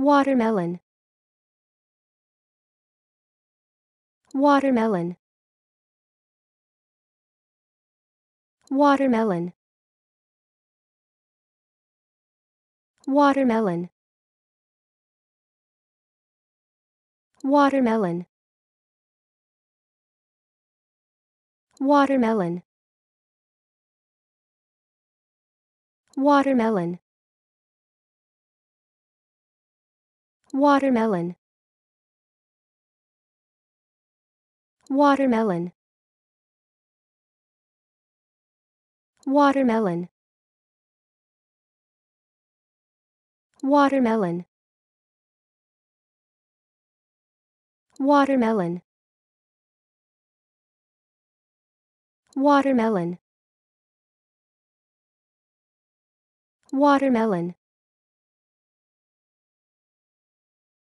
Watermelon Watermelon Watermelon Watermelon Watermelon Watermelon Watermelon watermelon watermelon watermelon watermelon watermelon watermelon watermelon